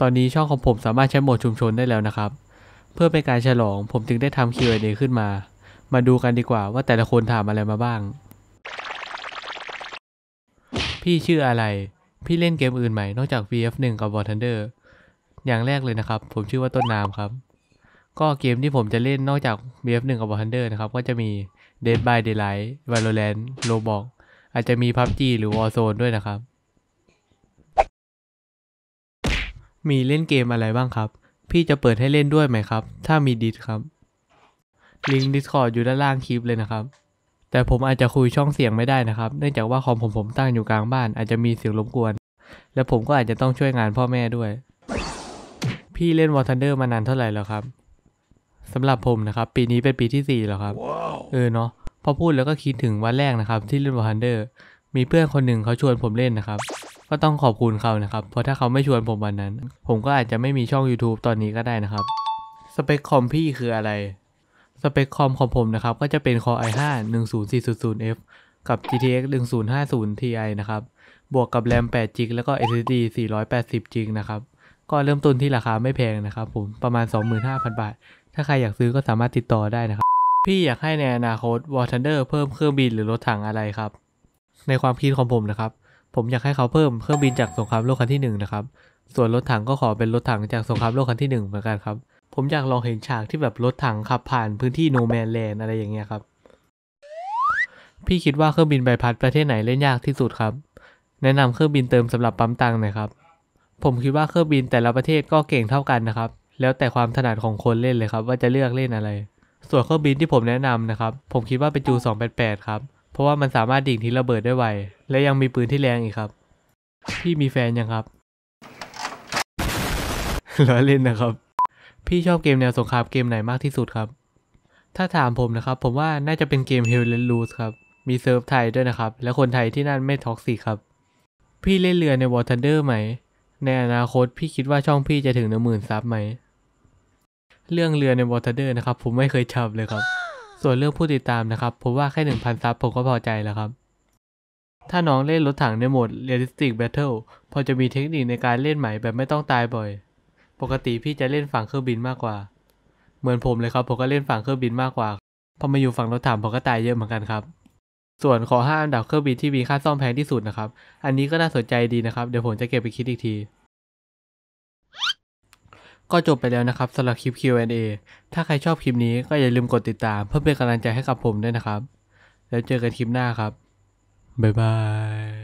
ตอนนี้ช่องของผมสามารถใช้โหมดชุมชนได้แล้วนะครับ เพื่อเป็นการฉลองผมจึงได้ทำ Q&A ขึ้นมา มาดูกันดีกว่าว่าแต่ละคนถามอะไรมาบ้าง พี่ชื่ออะไร พี่เล่นเกมอื่นไหมนอกจาก VF1 กับ War Thunder อย่างแรกเลยนะครับผมชื่อว่าต้นน้ำครับ ก็เกมที่ผมจะเล่นนอกจาก VF1 กับ War Thunder นะครับ ก็จะมี Dead by Daylight Valorant Roblox อาจจะมี PUBG หรือ Warzone ด้วยนะครับมีเล่นเกมอะไรบ้างครับ พี่จะเปิดให้เล่นด้วยไหมครับ ถ้ามีดิสครับลิงก์ Discord อยู่ด้านล่างคลิปเลยนะครับ แต่ผมอาจจะคุยช่องเสียงไม่ได้นะครับเนื่องจากว่าคอมผมผมตั้งอยู่กลางบ้าน อาจจะมีเสียงรบกวน และผมก็อาจจะต้องช่วยงานพ่อแม่ด้วย พี่เล่น War Thunder มานานเท่าไหร่แล้วครับสำหรับผมนะครับ ปีนี้เป็นปีที่4แล้วครับ wow. เออเนาะพอพูดแล้วก็คิดถึงวันแรกนะครับ ที่เล่น War Thunder มีเพื่อนคนหนึ่งเขาชวนผมเล่นนะครับก็ต้องขอบคุณเขานะครับ เพราะถ้าเขาไม่ชวนผมวันนั้น ผมก็อาจจะไม่มีช่อง YouTube ตอนนี้ก็ได้นะครับ สเปคคอมพี่คืออะไร สเปคคอมของผมนะครับ ก็จะเป็น Core i5 10400F กับ GTX 1050 Ti นะครับ บวกกับ RAM 8 g แล้วก็ SSD 480 g นะครับก็เริ่มต้นที่ราคาไม่แพงนะครับผม ประมาณ 25,000 บาท ถ้าใครอยากซื้อก็สามารถติดต่อได้นะครับ พี่อยากให้ในอนาคต War Thunder เพิ่มเครื่องบินหรือรถถังอะไรครับ ในความคิดของผมนะครับผมอยากให้เขาเพิ่มเครื่องบินจากสงครามโลกครั้งที่1นนะครับ ส่วนรถถังก็ขอเป็นรถถังจากสงครามโลกครั้งที่ 1 เหมือนกันครับ ผมอยากลองเห็นฉากที่แบบรถถังขับผ่านพื้นที่โนแมนแลนอะไรอย่างเงี้ยครับ พี่คิดว่าเครื่องบินใบพัดประเทศไหนเล่นยากที่สุดครับ แนะนำเครื่องบินเติมสำหรับปั๊มตังค์หน่อยครับ ผมคิดว่าเครื่องบินแต่ละประเทศก็เก่งเท่ากันนะครับ แล้วแต่ความถนัดของคนเล่นเลยครับว่าจะเลือกเล่นอะไร ส่วนเครื่องบินที่ผมแนะนำนะครับ ผมคิดว่าเป็นจู 288 ครับเพราะว่ามันสามารถดิ่งทิ้งระเบิดได้ไว และยังมีปืนที่แรงอีกครับ พี่มีแฟนยังครับล้อเล่นนะครับ พี่ชอบเกมแนวสงครามเกมไหนมากที่สุดครับ ถ้าถามผมนะครับ ผมว่าน่าจะเป็นเกม Hell Let Loose ครับ มีเซิร์ฟไทยด้วยนะครับ และคนไทยที่นั่นไม่ท็อกซี่ครับ พี่เล่นเรือใน War Thunder ไหม ในอนาคตพี่คิดว่าช่องพี่จะถึงหนึ่งหมื่นซับไหม เรื่องเรือใน War Thunder นะครับ ผมไม่เคยชับเลยครับส่วนเรื่องผู้ติดตามนะครับผมว่าแค่1,000ซับผมก็พอใจแล้วครับ ถ้าน้องเล่นรถถังในโหมด Realistic Battle พอจะมีเทคนิคในการเล่นใหม่แบบไม่ต้องตายบ่อย ปกติพี่จะเล่นฝั่งเครื่องบินมากกว่า เหมือนผมเลยครับผมก็เล่นฝั่งเครื่องบินมากกว่า พอมาอยู่ฝั่งรถถังผมก็ตายเยอะเหมือนกันครับ ส่วนขอห้าอันดับเครื่องบินที่มีค่าซ่อมแพงที่สุดนะครับอันนี้ก็น่าสนใจดีนะครับเดี๋ยวผมจะเก็บไปคิดอีกทีก็จบไปแล้วนะครับสำหรับคลิป Q&A ถ้าใครชอบคลิปนี้ก็อย่าลืมกดติดตาม เพื่อเป็นกำลังใจให้กับผมด้วยนะครับ แล้วเจอกันคลิปหน้าครับ บ๊ายบาย